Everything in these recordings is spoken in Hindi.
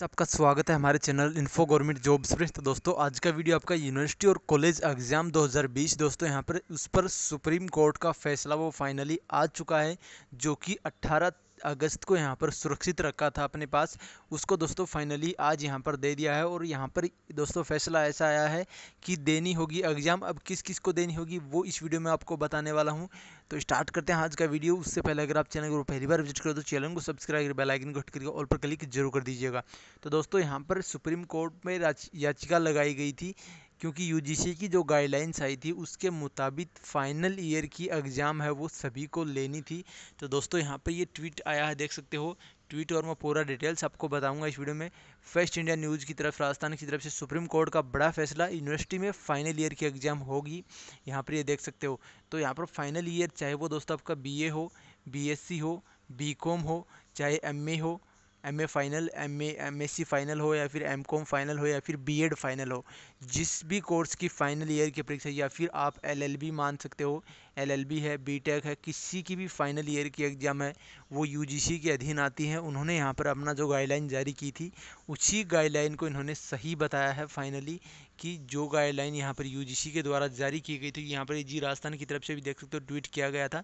सबका स्वागत है हमारे channel info government job express तो दोस्तों आज का वीडियो आपका यूनिवर्सिटी और कॉलेज एग्जाम 2020 दोस्तों यहाँ पर उस पर सुप्रीम कोर्ट का फैसला वो फाइनली आ चुका है जो कि 18 अगस्त को यहाँ पर सुरक्षित रखा था अपने पास उसको दोस्तों फाइनली आज यहाँ पर दे दिया है और यहाँ पर दोस्तों फैसला ऐसा आया है कि देनी होगी एग्ज़ाम अब किस किस को देनी होगी वो इस वीडियो में आपको बताने वाला हूँ तो स्टार्ट करते हैं आज का वीडियो उससे पहले अगर आप चैनल को पहली बार विजिट करो तो चैनल को सब्सक्राइब कर बेलाइकन को हट करके ऑल पर क्लिक जरूर कर दीजिएगा तो दोस्तों यहाँ पर सुप्रीम कोर्ट में याचिका लगाई गई थी क्योंकि यू की जो गाइडलाइंस आई थी उसके मुताबिक फाइनल ईयर की एग्ज़ाम है वो सभी को लेनी थी तो दोस्तों यहाँ पे ये ट्वीट आया है देख सकते हो ट्वीट और मैं पूरा डिटेल्स आपको बताऊंगा इस वीडियो में फर्स्ट इंडिया न्यूज़ की तरफ राजस्थान की तरफ से सुप्रीम कोर्ट का बड़ा फैसला यूनिवर्सिटी में फाइनल ईयर की एग्ज़ाम होगी यहाँ पर ये देख सकते हो तो यहाँ पर फाइनल ईयर चाहे वो दोस्तों आपका बी हो बी हो बी हो चाहे एम हो M A final M A M S C final हो या फिर एम कॉम फाइनल हो या फिर बी एड फाइनल हो जिस भी कोर्स की फाइनल ईयर की परीक्षा या फिर आप एल एल बी मान सकते हो एलएलबी है बीटेक है किसी की भी फाइनल ईयर की एग्ज़ाम है वो यूजीसी के अधीन आती हैं उन्होंने यहाँ पर अपना जो गाइडलाइन जारी की थी उसी गाइडलाइन को इन्होंने सही बताया है फाइनली कि जो गाइडलाइन यहाँ पर यूजीसी के द्वारा जारी की गई थी यहाँ पर जी राजस्थान की तरफ से भी देख सकते हो ट्वीट किया गया था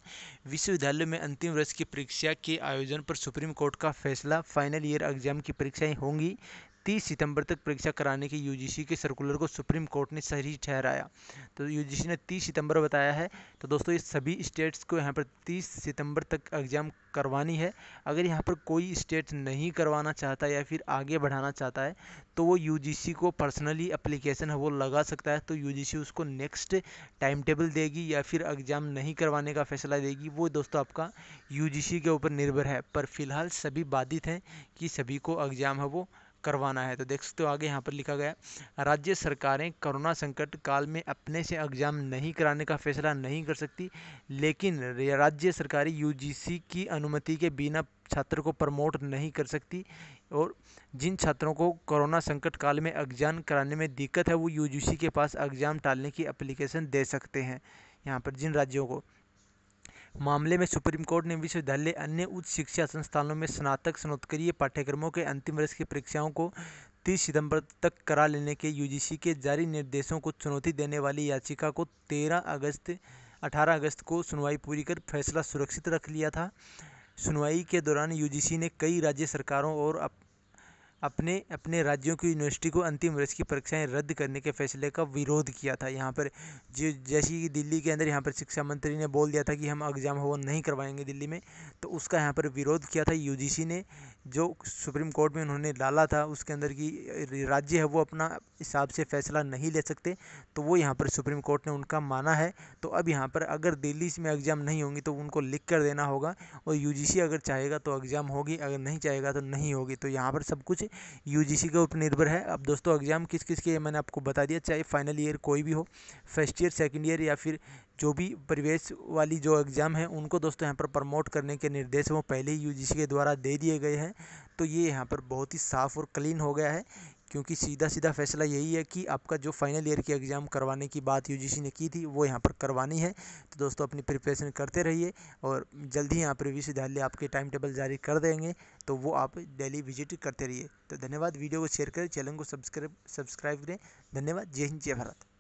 विश्वविद्यालय में अंतिम वर्ष की परीक्षा के आयोजन पर सुप्रीम कोर्ट का फैसला फाइनल ईयर एग्जाम की परीक्षाएँ होंगी तीस सितंबर तक परीक्षा कराने के यूजीसी के सर्कुलर को सुप्रीम कोर्ट ने सही ठहराया तो यूजीसी ने तीस सितंबर बताया है तो दोस्तों ये सभी स्टेट्स को यहाँ पर तीस सितंबर तक एग्ज़ाम करवानी है अगर यहाँ पर कोई स्टेट नहीं करवाना चाहता या फिर आगे बढ़ाना चाहता है तो वो यू को पर्सनली अप्लीकेशन है वो लगा सकता है तो यू उसको नेक्स्ट टाइम टेबल देगी या फिर एग्ज़ाम नहीं करवाने का फैसला देगी वो दोस्तों आपका यू के ऊपर निर्भर है पर फिलहाल सभी बाधित हैं कि सभी को एग्ज़ाम है वो करवाना है तो देख सकते हो आगे यहाँ पर लिखा गया राज्य सरकारें कोरोना संकट काल में अपने से एग्ज़ाम नहीं कराने का फैसला नहीं कर सकती लेकिन राज्य सरकारी यू की अनुमति के बिना छात्र को प्रमोट नहीं कर सकती और जिन छात्रों को कोरोना संकट काल में एग्ज़ाम कराने में दिक्कत है वो यूजीसी के पास एग्ज़ाम टालने की अप्लीकेशन दे सकते हैं यहाँ पर जिन राज्यों को मामले में सुप्रीम कोर्ट ने विश्वविद्यालय अन्य उच्च शिक्षा संस्थानों में स्नातक स्नोत्तरीय पाठ्यक्रमों के अंतिम वर्ष की परीक्षाओं को तीस सितंबर तक करा लेने के यूजीसी के जारी निर्देशों को चुनौती देने वाली याचिका को तेरह अगस्त अठारह अगस्त को सुनवाई पूरी कर फैसला सुरक्षित रख लिया था सुनवाई के दौरान यूजीसी ने कई राज्य सरकारों और अपने अपने राज्यों की यूनिवर्सिटी को अंतिम वर्ष की परीक्षाएं रद्द करने के फैसले का विरोध किया था यहाँ पर जो जैसी कि दिल्ली के अंदर यहाँ पर शिक्षा मंत्री ने बोल दिया था कि हम एग्ज़ाम हो नहीं करवाएंगे दिल्ली में तो उसका यहाँ पर विरोध किया था यू ने जो सुप्रीम कोर्ट में उन्होंने डाला था उसके अंदर की राज्य है वो अपना हिसाब से फैसला नहीं ले सकते तो वो यहाँ पर सुप्रीम कोर्ट ने उनका माना है तो अब यहाँ पर अगर दिल्ली में एग्ज़ाम नहीं होंगी तो उनको लिख कर देना होगा और यू अगर चाहेगा तो एग्ज़ाम होगी अगर नहीं चाहेगा तो नहीं होगी तो यहाँ पर सब कुछ यू के ऊपर निर्भर है अब दोस्तों एग्ज़ाम किस किस के मैंने आपको बता दिया चाहे फाइनल ईयर कोई भी हो फर्स्ट ईयर सेकेंड ईयर या फिर जो भी प्रवेश वाली जो एग्ज़ाम है उनको दोस्तों यहाँ पर प्रमोट करने के निर्देश वो पहले ही यू के द्वारा दे दिए गए हैं तो ये यहाँ पर बहुत ही साफ़ और क्लीन हो गया है क्योंकि सीधा सीधा फैसला यही है कि आपका जो फाइनल ईयर की एग्ज़ाम करवाने की बात यूजीसी ने की थी वो यहाँ पर करवानी है तो दोस्तों अपनी प्रिपरेशन करते रहिए और जल्द ही यहाँ पर विश्वविद्यालय आपके टाइम टेबल जारी कर देंगे तो वो आप डेली विजिट करते रहिए तो धन्यवाद वीडियो को शेयर करें चैनल को सब्सक्राइब सब्सक्राइब करें धन्यवाद जय हिंद जय भारत